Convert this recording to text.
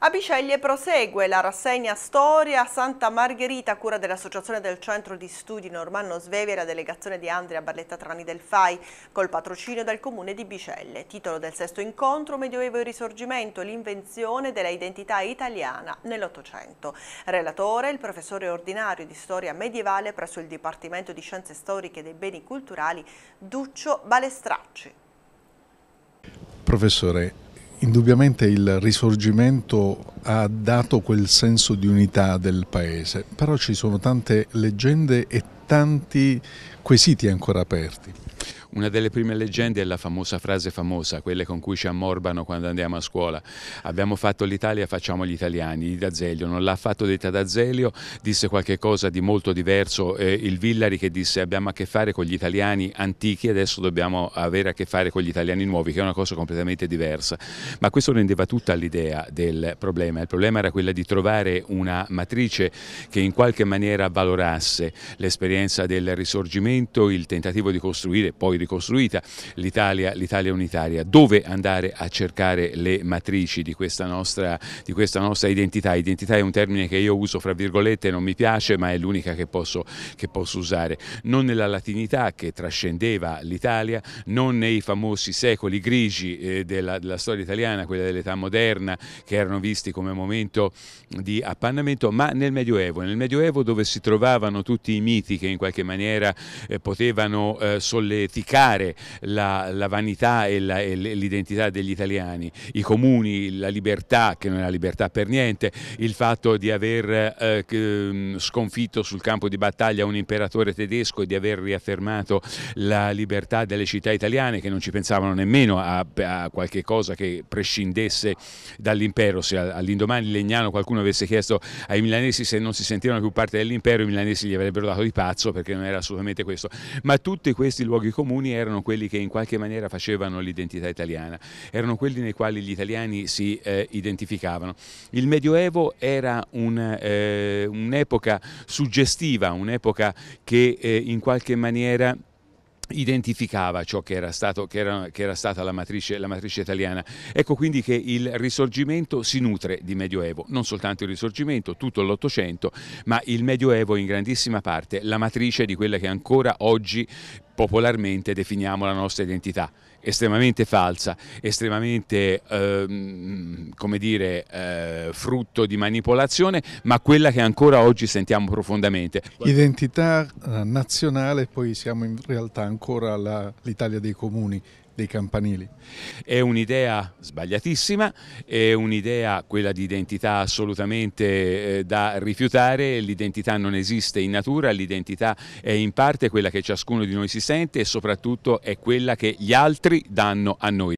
A Biceglie prosegue la rassegna Storia Santa Margherita, a cura dell'Associazione del Centro di Studi Normanno Svevi e la delegazione di Andrea Barletta Trani del FAI, col patrocinio del Comune di Bicelle. Titolo del sesto incontro, Medioevo e Risorgimento, l'invenzione della identità italiana nell'Ottocento. Relatore, il professore ordinario di Storia Medievale presso il Dipartimento di Scienze Storiche e dei Beni Culturali, Duccio Balestracci. Professore, Indubbiamente il risorgimento ha dato quel senso di unità del paese, però ci sono tante leggende e tanti quesiti ancora aperti. Una delle prime leggende è la famosa frase famosa, quelle con cui ci ammorbano quando andiamo a scuola. Abbiamo fatto l'Italia, facciamo gli italiani, di D'Azeglio. Non l'ha fatto detta D'Azeglio, disse qualcosa di molto diverso eh, il Villari che disse abbiamo a che fare con gli italiani antichi, adesso dobbiamo avere a che fare con gli italiani nuovi, che è una cosa completamente diversa. Ma questo rendeva tutta l'idea del problema. Il problema era quello di trovare una matrice che in qualche maniera valorasse l'esperienza l'esperienza del risorgimento, il tentativo di costruire, poi ricostruita, l'Italia unitaria, dove andare a cercare le matrici di questa, nostra, di questa nostra identità. Identità è un termine che io uso fra virgolette, non mi piace, ma è l'unica che posso, che posso usare. Non nella latinità che trascendeva l'Italia, non nei famosi secoli grigi eh, della, della storia italiana, quella dell'età moderna, che erano visti come momento di appannamento, ma nel Medioevo, nel Medioevo dove si trovavano tutti i miti che che in qualche maniera eh, potevano eh, solleticare la, la vanità e, la, e l'identità degli italiani, i comuni, la libertà, che non è la libertà per niente, il fatto di aver eh, mm, sconfitto sul campo di battaglia un imperatore tedesco e di aver riaffermato la libertà delle città italiane che non ci pensavano nemmeno a, a qualche cosa che prescindesse dall'impero, se all'indomani Legnano qualcuno avesse chiesto ai milanesi se non si sentivano più parte dell'impero i milanesi gli avrebbero dato di pace palazzo perché non era assolutamente questo, ma tutti questi luoghi comuni erano quelli che in qualche maniera facevano l'identità italiana, erano quelli nei quali gli italiani si eh, identificavano. Il Medioevo era un, eh, un'epoca suggestiva, un'epoca che eh, in qualche maniera identificava ciò che era, stato, che era, che era stata la matrice, la matrice, italiana. Ecco quindi che il risorgimento si nutre di Medioevo, non soltanto il risorgimento, tutto l'Ottocento, ma il Medioevo in grandissima parte la matrice di quella che ancora oggi popolarmente definiamo la nostra identità estremamente falsa, estremamente ehm, come dire, eh, frutto di manipolazione, ma quella che ancora oggi sentiamo profondamente. Identità eh, nazionale, poi siamo in realtà ancora l'Italia dei comuni dei campanili. È un'idea sbagliatissima, è un'idea quella di identità assolutamente eh, da rifiutare, l'identità non esiste in natura, l'identità è in parte quella che ciascuno di noi si sente e soprattutto è quella che gli altri danno a noi